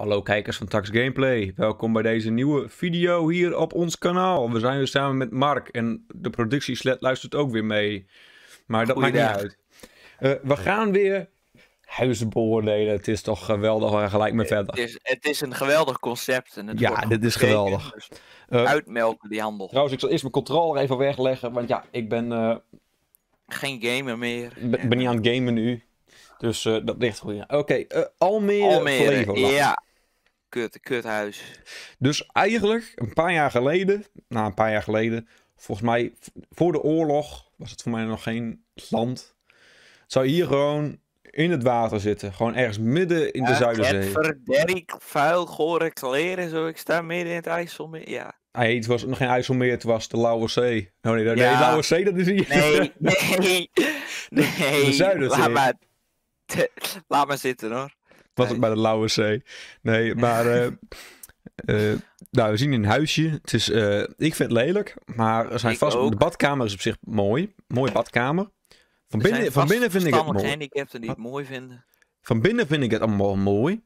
Hallo kijkers van Tax Gameplay, welkom bij deze nieuwe video hier op ons kanaal. We zijn weer samen met Mark en de productieslet luistert ook weer mee. Maar dat maakt niet uit. Eh, we gaan weer huizen beoordelen. Het is toch geweldig en gelijk mee eh, verder. Het is, het is een geweldig concept. En het ja, dit is geweldig. Dus eh, uitmelken die handel. Trouwens, ik zal eerst mijn controller even wegleggen, want ja, ik ben... Geen gamer meer. Ik ben, niet aan het gamen nu. Dus dat ligt goed. Oké, okay, Almere, Almere Flevoland. Ja, Kut, kuthuis. Dus eigenlijk, een paar jaar geleden, nou een paar jaar geleden, volgens mij voor de oorlog was het voor mij nog geen land. Zou hier gewoon in het water zitten. Gewoon ergens midden in de ja, Zuiderzee. verderik, vuil, gore kleren. Zo, ik sta midden in het IJsselmeer. Ja. Hij het was nog geen IJsselmeer, het was de Lauwerszee. Oh nee, de, ja. nee dat is hier. Nee, nee, nee. De, Zuiderzee. Laat maar, laat maar zitten hoor. Was ik bij de Lauwe Zee. Nee, maar... Eh, eh, nou, we zien een huisje. Het is, eh, ik vind het lelijk, maar er zijn vast, de badkamer is op zich mooi. Mooie badkamer. Van binnen, van binnen vind ik het mooi. handicapten die het mooi vinden. Van binnen vind ik het allemaal mooi.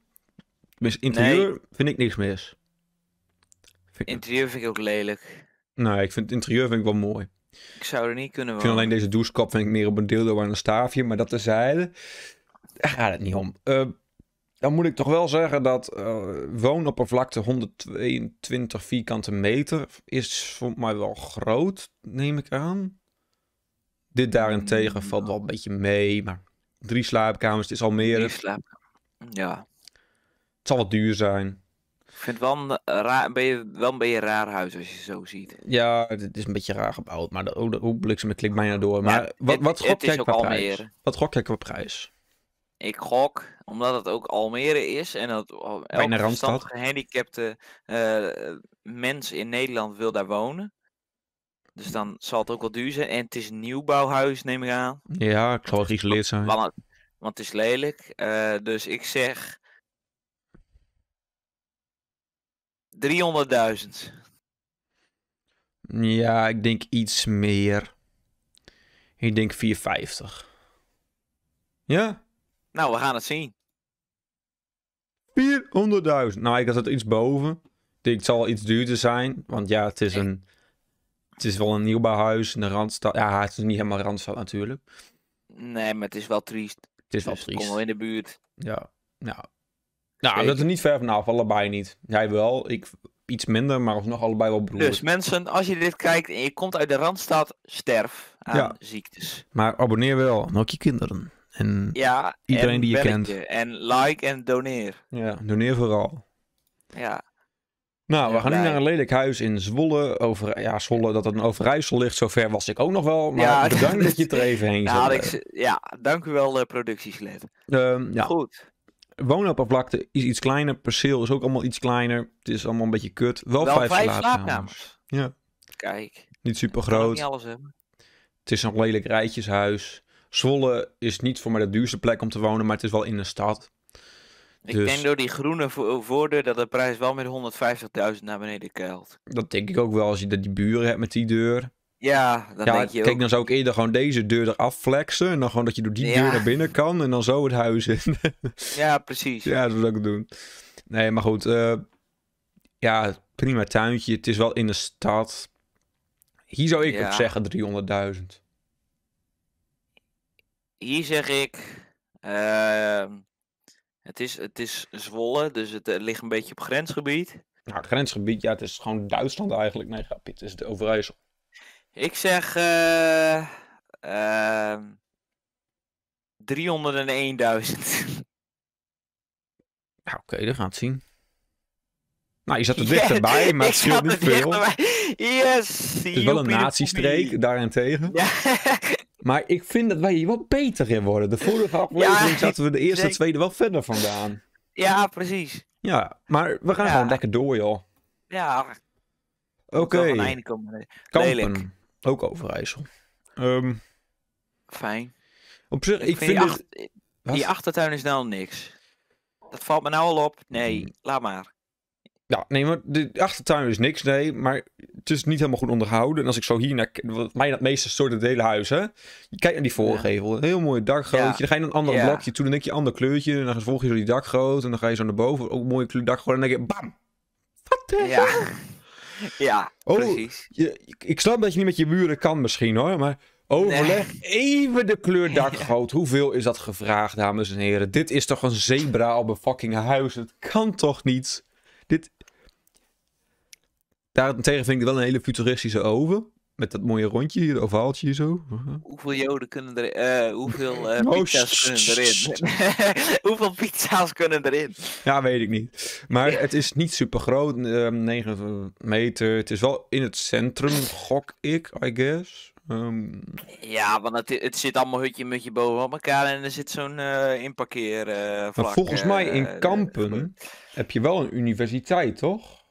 Tenminste, interieur vind ik niks mis. Vind interieur vind ik ook lelijk. Nee, nou, ik vind het interieur vind ik wel mooi. Ik zou er niet kunnen wonen. Ik vind alleen deze douchekop vind ik meer op een dildo aan een staafje, maar dat terzijde. Daar gaat het niet om. Uh, dan moet ik toch wel zeggen dat uh, woonoppervlakte 122 vierkante meter is voor mij wel groot, neem ik aan. Dit daarentegen mm, valt wel een beetje mee, maar drie slaapkamers, het is al meer. Drie slaapkamers, ja. Het zal wat duur zijn. Ik vind wel een, eh, raar, ben je, wel een beetje raar huis als je zo ziet. Ja, het is een beetje raar gebouwd, maar de, oh, me bliksem, het bijna door. Maar wat, wat, het, gok het is ook al prijs? Meer. Wat gok jij qua prijs? Ik gok, omdat het ook Almere is en dat elke verstandig gehandicapte eh, mens in Nederland wil daar wonen. Dus dan zal het ook wel duur zijn. En het is een nieuwbouwhuis, neem ik aan. Ja, ik zal geïsoleerd zijn. Want, het is lelijk. Eh, dus ik zeg 300.000. Ja, ik denk iets meer. Ik denk 450. Ja? Nou, we gaan het zien. 400.000. Nou, ik had het iets boven. Ik denk, het zal iets duurder zijn. Want ja, het is, een, het is wel een nieuwbouwhuis huis in de Randstad. Ja, het is niet helemaal Randstad natuurlijk. Nee, maar het is wel triest. Het is wel dus triest. Kom wel in de buurt. Ja, nou. Nou, dat is niet ver vanaf, allebei niet. Jij wel, ik iets minder, maar nog allebei wel beroerd. Dus mensen, als je dit kijkt en je komt uit de Randstad, sterf aan ziektes. Maar abonneer wel, nog je kinderen. En ja, iedereen en die je kent. En like en doneer. Ja, doneer vooral. Ja. Nou, we gaan nu naar een lelijk huis in Zwolle. Over, ja, Zwolle, dat het een Overijssel ligt, zover was ik ook nog wel. Maar ja, bedankt dat je het er even heen nou, Ja, dank u wel, uh, eh, productieslet. Um, ja. Goed. Woonoppervlakte is iets kleiner. Perceel is ook allemaal iets kleiner. Het is allemaal een beetje kut. Wel, vijf, slaapkamers. Ja. Kijk. Niet super groot. Niet alles Het is een lelijk rijtjeshuis. Zwolle is niet voor mij de duurste plek om te wonen, maar het is wel in de stad. Ik denk dus- door die groene vo voordeur dat de prijs wel met 150.000 naar beneden keilt. Dat denk ik ook wel, als je dat die buren hebt met die deur. Ja, dan denk je Kijk, dan zou ik eerder gewoon deze deur eraf flexen. En dan gewoon dat je door die deur naar binnen kan. En dan zo het huis in. ja, precies. Ja, dat zou ik doen. Nee, maar goed. Eh, ja, prima tuintje. Het is wel in de stad. Hier zou ik op zeggen 300.000. Hier zeg ik. Ehm, het, is, het is Zwolle, dus het eh, ligt een beetje op grensgebied. Nou, het grensgebied, ja, het is gewoon Duitsland eigenlijk. Nee, grapje, het is het Overijssel. Ik zeg. Uh, 301.000. Nou, oké, dat dan gaan we het zien. Nou, je zat er dichterbij, maar het scheelt niet veel. Yes! Het is wel een nazistreek, daarentegen. Ja. Maar ik vind dat wij hier wat beter in worden. De vorige aflevering zaten we de eerste tweede wel verder vandaan. Ja, precies. Ja, maar we gaan gewoon lekker door, joh. Ja. Oké. Okay. Kampen. Ook Overijssel. Ehm, Fijn. Op zich, ik, vind, die, die achtertuin is nou niks. Dat valt me nou al op. Nee, hmm. laat maar. Ja, nee, maar de achtertuin is niks, nee. Maar het is niet helemaal goed onderhouden. En als ik zo hier naar... Wat mij dat meeste soort het hele huis, hè. Je kijkt naar die voorgevel. heel mooi dakgootje. Ja. Dan ga je naar een ander blokje toe. Dan denk je, ander kleurtje. En dan volg je zo die dakgoot. En dan ga je zo naar boven. Ook een mooie kleur dakgoot. En dan denk je, bam! Wat de Ja, ja oh, Je, ik snap dat je niet met je buren kan misschien, hoor. Maar... Overleg even de kleur dakgoot. Hoeveel is dat gevraagd, dames en heren? Dit is toch een zebra op een fucking huis? Het kan toch niet? Dit Daarentegen vind ik wel een hele futuristische oven. Met dat mooie rondje hier, ovaaltje hier zo. Hoeveel joden kunnen er... Uh, hoeveel uh, pizza's kunnen erin? hoeveel pizza's kunnen erin? Ja, weet ik niet. Maar het is niet super groot. 9 ehm, meter. Het is wel in het centrum, gok ik, I guess. Ehm, ja, want het, het, zit allemaal hutje mutje bovenop elkaar en er zit zo'n uh, inparkeervlak. volgens mij in Kampen heb je wel een universiteit, toch?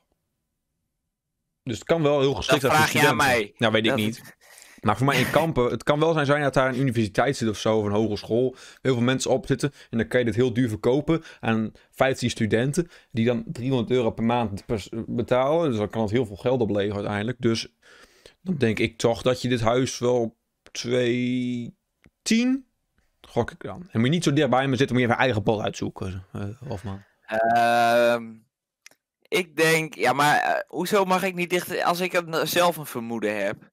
Dus het kan wel heel geschikt zijn. vraag je aan mij. Nou, weet ik niet. Maar voor mij in kampen, het kan wel zijn, zijn nou dat daar een universiteit zit of zo, of een hogeschool. Heel veel mensen op zitten. En dan kan je dit heel duur verkopen aan 15 studenten. Die dan 300 euro per maand betalen. Dus dan kan het heel veel geld opleveren uiteindelijk. Dus dan denk ik toch dat je dit huis wel op 210 gok ik dan. En moet je niet zo dichtbij me zitten, moet je even eigen pot uitzoeken, uh, eh, man. Uh, ehm, ik denk, ja, maar eh, hoezo mag ik niet dicht als ik eh, zelf een vermoeden heb?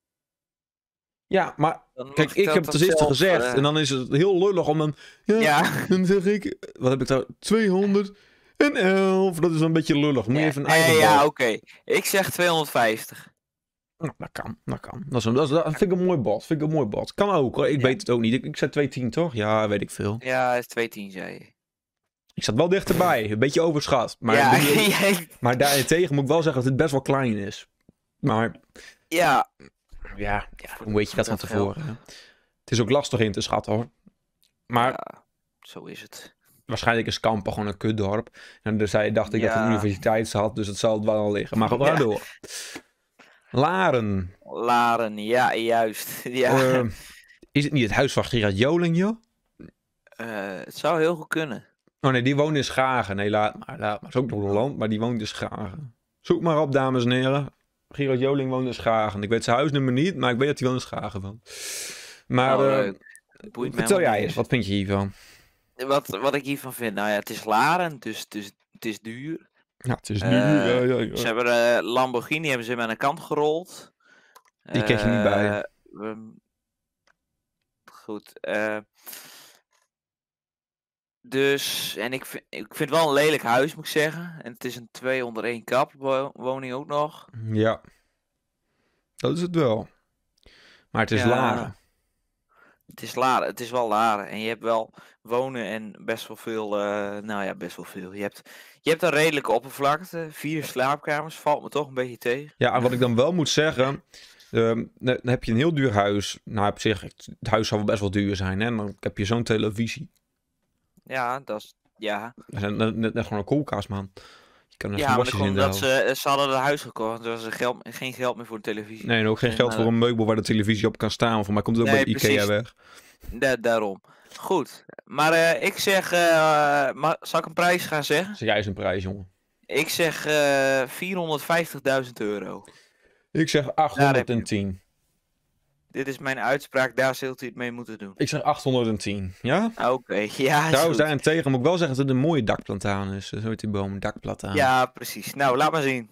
Ja, maar kijk, ik, heb het als eerste gezegd eh, en dan is het heel lullig om dan... Ja, dan zeg ik, wat heb ik daar? 211, dat is een beetje lullig. Moet ja, even een eigen... Nee, ja, oké. Ik zeg 250. Nou, dat kan, dat kan. Dat, is een, dat, is, vind ik een mooi bod, vind ik een mooi bod. Kan ook hoor, ik weet het ook niet. Ik, ik zei 210 toch? Ja, weet ik veel. Ja, 210 zei je. Ik zat wel dichterbij, een beetje overschat. Maar, maar daarentegen moet ik wel zeggen dat het best wel klein is. Maar. Ja. Ja, ja hoe weet je dat, van tevoren? Het is ook lastig in te schatten hoor. Maar. zo is het. Waarschijnlijk is Kampen gewoon een kutdorp. En dus hij dacht ik dat een universiteit had dus het zal wel liggen. Maar ga door. Laren. Laren, ja, juist. Ja. Ehm, is het niet het huis van Gerard Joling, joh? Uh, het zou heel goed kunnen. Oh nee, die woont in Schagen. Nee, laat maar. Laat maar. Is ook nog een land, maar die woont in Schagen. Zoek maar op, dames en heren. Gerard Joling woont in Schagen. Ik weet zijn huisnummer niet, maar ik weet dat hij wel in Schagen woont. Maar oh, eh, vertel jij eens, wat vind je hiervan? Wat, wat ik hiervan vind? Nou ja, het is Laren, dus het is, het is duur. Ja, het is eh, duur. ja, ja, ja. Ze hebben uh, Lamborghini hebben ze aan de kant gerold. Die kreeg je niet bij. goed. Dus, en ik vind, ik vind het wel een lelijk huis, moet ik zeggen. En het is een 2 onder 1 kap woning ook nog. Ja, dat is het wel. Maar het is ja, Het is Laren, het is wel Laren. En je hebt wel wonen en best wel veel, eh, nou ja, best wel veel. Je hebt, je hebt een redelijke oppervlakte, vier slaapkamers, valt me toch een beetje tegen. Ja, en wat ik dan wel moet zeggen, ehm, dan heb je een heel duur huis. Nou, op zich, het huis zal wel best wel duur zijn. Hè? Dan heb je zo'n televisie. Ja, dat is... Ja. Net, net, net gewoon een koelkast, man. Je kan ja, maar in dat ze, eh, ze hadden een huis gekocht. Dus ze geld, geen geld meer voor de televisie. Nee, en ook geen geld voor eh, een meubel waar de televisie op kan staan. Voor mij komt het ook bij de Ikea weg. daarom. Goed. Maar eh, ik zeg... Uh, maar, zal ik een prijs gaan zeggen? Zeg jij eens een prijs, jongen. Ik zeg uh, 450.000 euro. Ik zeg 810 dit is mijn uitspraak, daar zult u het mee moeten doen. Ik zeg 810, ja? Ah, oké, okay, ja. Trouwens, daarentegen moet ik wel zeggen dat het een mooie dakplantaan is. Zo heet die boom, dakplantaan. Ja, precies. Nou, laat maar zien.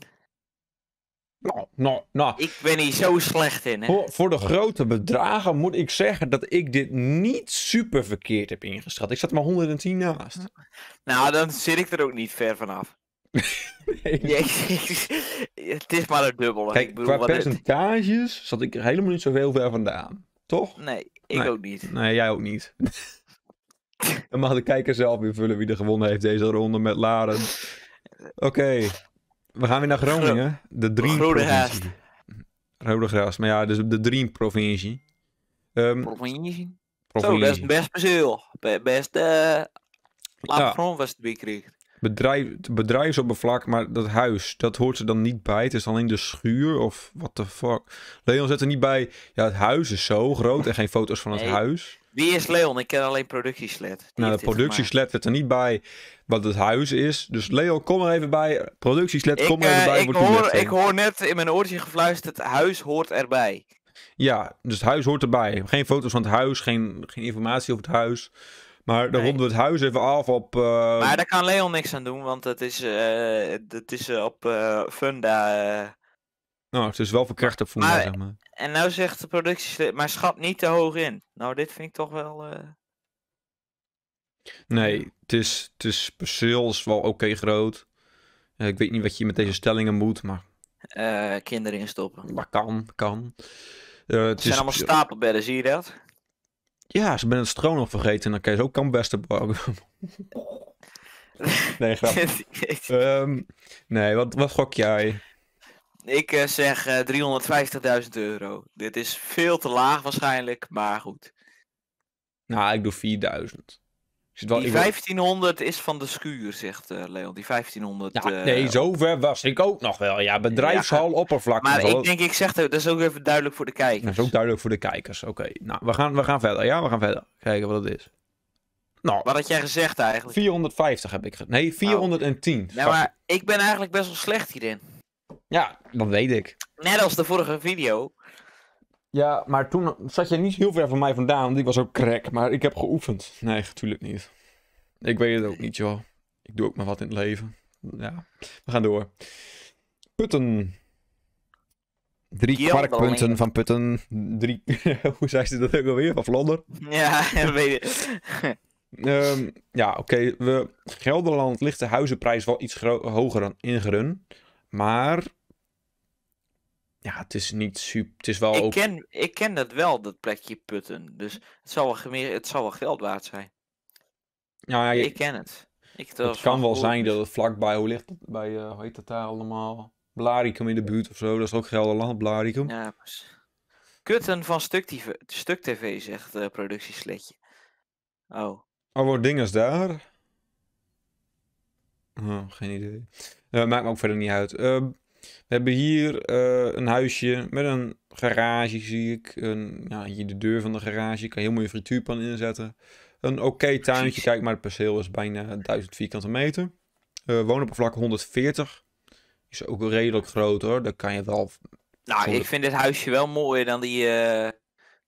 Nou, nou, nou. Ik ben hier zo slecht in, hè? Voor, voor, de grote bedragen moet ik zeggen dat ik dit niet super verkeerd heb ingeschat. Ik zat maar 110 naast. Nou, dan zit ik er ook niet ver vanaf nee. ja, het is maar een dubbele. Kijk, qua percentages zat ik helemaal niet zoveel ver vandaan. Toch? Nee, ik ook niet. Nee, jij ook niet. Dan mag de kijker zelf invullen wie er gewonnen heeft deze ronde met Laren. Oké, we gaan weer naar Groningen. De Dream Rode gras, Rode Maar ja, dus de Dream Provincie. provincie? Ehm, provincie? Zo, best bezeel. Best uh, laat ja. was het wie kreeg bedrijf, bedrijfsoppervlak, maar dat huis, dat hoort er dan niet bij. Het is alleen de schuur of what the fuck. Leon zet er niet bij, ja, het huis is zo groot en geen foto's van het huis. Wie is Leon? Ik ken alleen productieslet. Nou, de productieslet zet er niet bij wat het huis is. Dus Leon, kom er even bij. Productieslet, kom er even eh, bij. Ik, hoor, ik hoor net in mijn oortje gefluisterd, Het huis hoort erbij. Ja, dus het huis hoort erbij. Geen foto's van het huis, geen, geen informatie over het huis. Maar daar ronden we het huis even af op... Eh, maar daar kan Leon niks aan doen, want het is, uh, het is eh, op Funda... Nou, het is wel verkracht op Funda, zeg maar. En nou zegt de productie, maar schat niet te hoog in. Nou, dit vind ik toch wel... Nee, het is, het is perceel, is wel oké groot. ik weet niet wat je met deze stellingen moet, maar... kinderen instoppen. Dat kan, kan. het zijn allemaal stapelbedden, zie je dat? Ja, ze ben het stroom nog vergeten en dan kan je ze ook kampesten bouwen. nee, grap. Ehm, nee, wat, wat gok jij? Ik eh, zeg 350.000 eh, euro. Dit is veel te laag waarschijnlijk, maar goed. Nou, ik doe 4000 die 1500 is van de schuur, zegt uh, Leon. Die 1500. Ja, uh, nee, zover was ik ook nog wel. Ja, bedrijfshal, Maar ik denk, ik zeg dat, dat is ook even duidelijk voor de kijkers. Dat is ook duidelijk voor de kijkers. Oké, nou, we gaan, we gaan verder. Ja, we gaan verder. Kijken wat het is. Nou, wat had jij gezegd eigenlijk? 450 heb ik gezegd. Nee, 410. Nou, oh. maar ik ben eigenlijk best wel slecht hierin. Ja, dat weet ik. Net als de vorige video. Ja, maar toen zat je niet heel ver van mij vandaan, want ik was ook crack. Maar ik heb geoefend. Nee, natuurlijk niet. Ik weet het ook niet, joh. Ik doe ook maar wat in het leven. Ja, we gaan door. Putten. Drie Yo, van Putten. Drie... Hoe zei ze dat ook alweer? Van Vlodder? Ja, weet je. Ehm, ja, oké. We Gelderland ligt de huizenprijs wel iets hoger dan Ingerun. Maar ja, het is niet super. Het is wel. Ik, ken, ik ken dat wel, dat plekje putten. Dus hm. het zal wel, het zal wel geld waard zijn. Nou ja, ik ken het. Ik het, het kan wel zijn dus dat het vlakbij, hoe ligt het bij, uh, hoe heet dat daar allemaal? Blaricum in de buurt of zo, dat is ook Gelderland, Blaricum. Ja, precies. Kutten van Stuk TV, Stuk TV zegt de eh, productiesletje. Oh. Oh, wat ding daar? Oh, geen idee. Eh, maakt me ook verder niet uit. Ehm, we hebben hier eh, een huisje met een garage, zie ik. Een, ja, hier de deur van de garage. Je kan heel mooi frituurpan inzetten. Een oké tuintje. Kijk maar, het perceel is bijna 1000 vierkante meter. Uh, woonoppervlak 140. Is ook redelijk groot hoor. Daar kan je wel. Nou, ik vind dit huisje wel mooier dan die. Uh,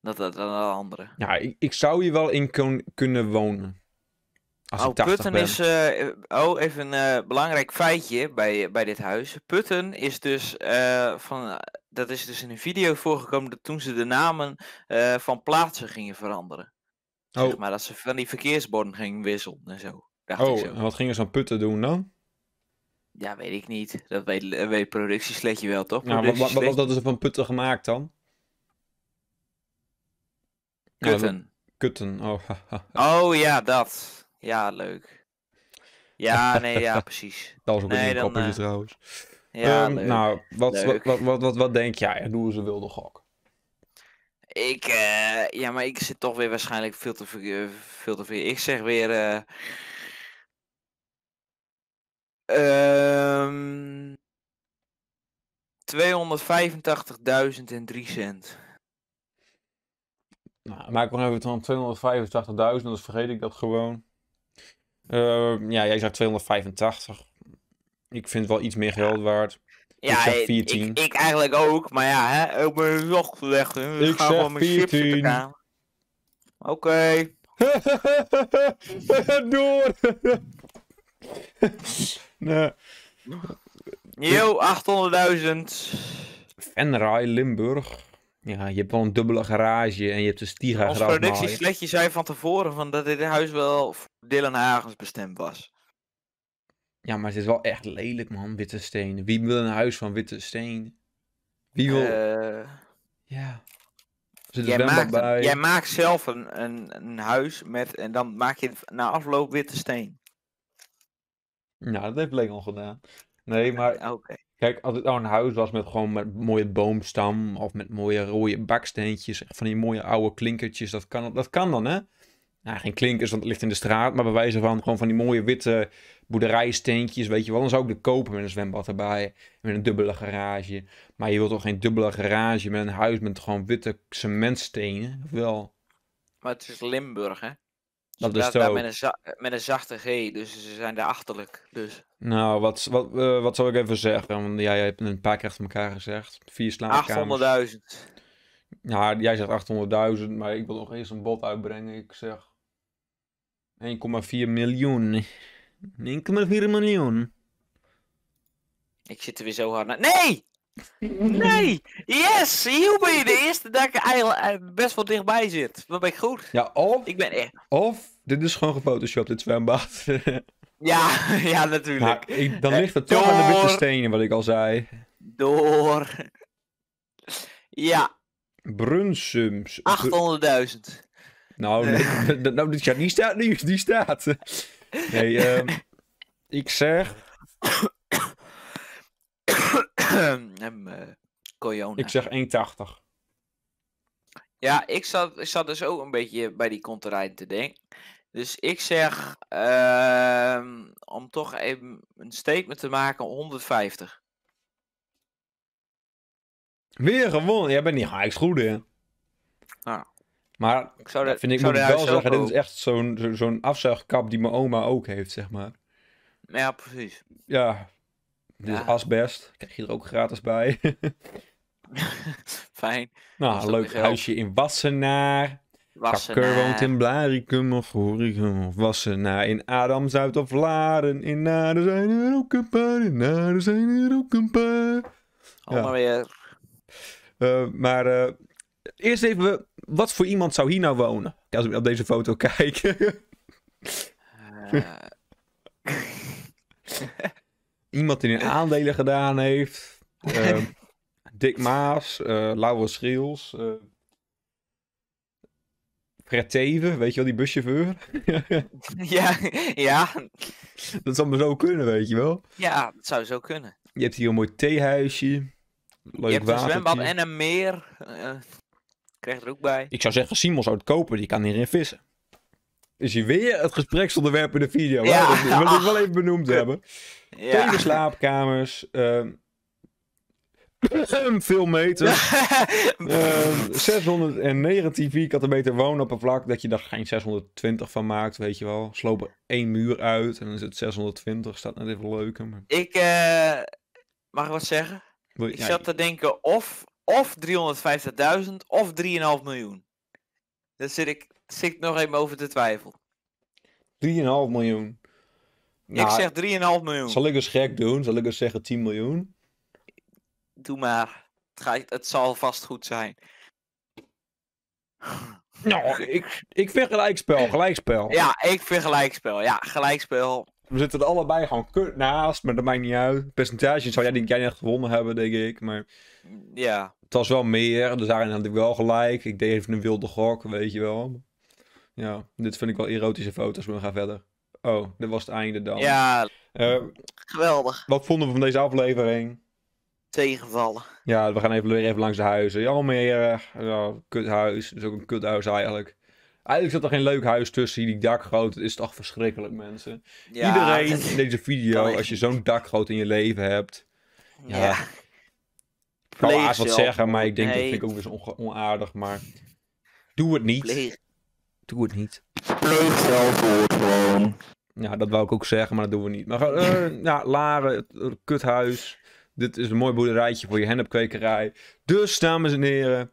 dat, dat, andere. Ja, ik, ik, zou hier wel in kunnen wonen. Als oh, Putten is. Eh, oh, even een eh, belangrijk feitje bij, bij dit huis. Putten is dus. Eh, van, dat is dus in een video voorgekomen dat toen ze de namen van plaatsen gingen veranderen. Oh. Zeg maar dat ze van die verkeersborden gingen wisselen en zo. Dacht oh, ik zo. en wat gingen ze aan Putten doen dan? Ja, weet ik niet. Dat weet, weet productiesletje wel, toch? Nou, wat, was dat dus ze van Putten gemaakt dan? Kutten. Ja, kutten, oh. oh ja, dat. Ja, leuk. Ja, nee, ja, precies. Dat was ook nee, een kopje eh, trouwens. Ja, ehm, Nou, wat, Wat, wat, wat, wat, denk jij? Doe eens een wilde gok. Ik, eh, ja, maar ik zit toch weer waarschijnlijk veel te veel. Eh, veel te veel. Ik zeg weer. Uh, en 285.003 cent. Nou, maak gewoon even van 285.000, anders vergeet ik dat gewoon. Ehm, ja, jij zegt 285. Ik vind het wel iets meer geld waard. Ja, ik, 14. Ik, eigenlijk ook, maar ja, hè, ik ben nog gelegd. ik ga gewoon mijn 14. Oké. Door! nee. Yo, 800.000. Venray, Limburg. Ja, je hebt wel een dubbele garage en je hebt een stiga Als productie slechtje zei van tevoren van dat dit huis wel Dylan Hagens bestemd was. Ja, maar het is wel echt lelijk, man. Witte steen. Wie wil een huis van witte steen? Wie wil... Uh... Ja. Jij maakt, bij. jij maakt zelf een, een, een huis met... En dan maak je na afloop witte steen. Nou, dat heeft Leon gedaan. Nee, maar... Eh, kijk, als het nou een huis was met gewoon met mooie boomstam of met mooie rode baksteentjes, van die mooie oude klinkertjes, dat kan, dat kan dan, hè? nou, geen klinkers, want het ligt in de straat. Maar bij wijze van gewoon van die mooie witte boerderijsteentjes, weet je wel. Dan zou ik de kopen met een zwembad erbij, met een dubbele garage. Maar je wilt toch geen dubbele garage met een huis met gewoon witte cementstenen, of wel? Maar het is Limburg, hè? Dat is daar, met, een met een zachte G, dus ze zijn daar achterlijk. Dus. Nou, wat, wat, eh, wat zal ik even zeggen? Want jij hebt een paar keer achter elkaar gezegd. Vier slaapkamers. 800.000. Nou, jij zegt 800.000, maar ik wil nog eerst een bod uitbrengen. Ik zeg 1,4 miljoen. 1,4 miljoen. Ik zit er weer zo hard naar. Nee! Nee! Yes! Hier ben je de eerste dat ik eigenlijk eh, best wel dichtbij zit. Wat ben ik goed. Ja, of... Ik ben echt... Of, dit is gewoon gefotoshopt, dit zwembad. ja, ja, natuurlijk. ik, dan eh, ligt het toch aan de witte stenen, wat ik al zei. Door. Ja. Brunsums. 800.000. Nou, nou die, die staat nu. Die staat. Nee, ehm, ik zeg. Hem, uh, Ik zeg 1,80. Ja, ik zat, ik zat dus ook een beetje bij die conterijn te denken. Dus ik zeg, ehm, om toch even een statement te maken, 150. Weer gewonnen. Jij bent niet haaks goed, hè? Nou. Maar ik zou dat, vind ik, ik zou moet wel zeggen, dit is echt zo'n zo'n afzuigkap die mijn oma ook heeft, zeg maar. Ja, precies. Ja, dit is asbest. Krijg je er ook gratis bij. Fijn. Nou, leuk huisje in Wassenaar. Wassenaar. woont in Blarikum of Gorinchem of Wassenaar. In Adam, Zuid of Laren. In Naden zijn er ook een paar. In Naden zijn er ook een paar. Allemaal weer. Eh, maar... Eh, Eerst even, wat voor iemand zou hier nou wonen? Als ik op deze foto kijk. Eh. iemand die een aandelen gedaan heeft. Ehm, Dick Maas, uh, Laura Schriels. Uh, eh, weet je wel, die buschauffeur. ja, ja. Dat zou me zo kunnen, weet je wel. Ja, dat zou zo kunnen. Je hebt hier een mooi theehuisje. Leuk je hebt een zwembad en een meer krijg er ook bij. Ik zou zeggen, Simon zou het kopen, die kan hierin vissen. Is hier weer het gespreksonderwerp in de video? Ja. Dat wil ik wel even benoemd hebben. Ja. Tegen slaapkamers. Um, veel meters. um, ehm, 619 vierkante meter woonoppervlak. vlak dat je daar geen 620 van maakt, weet je wel. slopen er één muur uit en dan is het 620. Staat net even leuker. Maar... Ik, eh, mag wat zeggen? ik zat te denken of of 350.000 of 3,5 miljoen. Daar zit ik, zit nog even over te twijfelen. 3,5 miljoen. ik nou, zeg 3,5 miljoen. Zal ik eens gek doen? Zal ik eens zeggen 10 miljoen? Doe maar. Het, het zal vast goed zijn. Nou, ik, ik vind gelijkspel, gelijkspel. Ja, ik vind gelijkspel. Ja, gelijkspel. We zitten allebei gewoon naast, maar dat maakt niet uit. Percentage zou jij, denk jij echt gewonnen hebben, denk ik. Maar... Ja het was wel meer, dus daarin had ik wel gelijk. Ik deed even een wilde gok, weet je wel. Ja, dit vind ik wel erotische foto's, maar we gaan verder. Oh, dat was het einde dan. Ja, eh, geweldig. Wat vonden we van deze aflevering? Tegenvallen. Ja, we gaan even, weer even langs de huizen. Jammer. Eh, ja, kuthuis. Dat is ook een kuthuis eigenlijk. Eigenlijk zat er geen leuk huis tussen. Die dakgoot, het is toch verschrikkelijk, mensen. Iedereen in deze video, als je zo'n dakgoot in je leven hebt. ja kan wel wat zeggen, maar ik denk dat vind ik ook weer onaardig. Maar doe het niet. Doe het niet. Pleeg zelfmoord gewoon. Ja, dat wou ik ook zeggen, maar dat doen we niet. Maar uh, ja, Laren, kuthuis. Dit is een mooi boerderijtje voor je hennepkwekerij. Dus, dames en heren,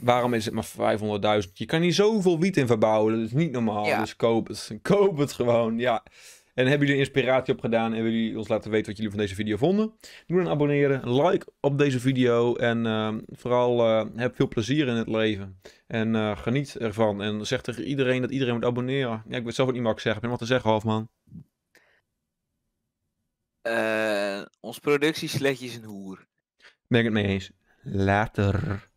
waarom is het maar 500.000? Je kan hier zoveel wiet in verbouwen, dat is niet normaal. Dus koop het. Koop het gewoon, ja. En hebben jullie inspiratie op gedaan en willen jullie ons laten weten wat jullie van deze video vonden? Doe dan abonneren, like op deze video en ehm, vooral eh, heb veel plezier in het leven. En eh, geniet ervan. En zeg tegen iedereen dat iedereen moet abonneren. Ja, ik weet zelf ook niet wat ik zeg. Heb je wat te zeggen, Halfman? Eh, ons productiesletje is een hoer. Ben ik het mee eens. Later.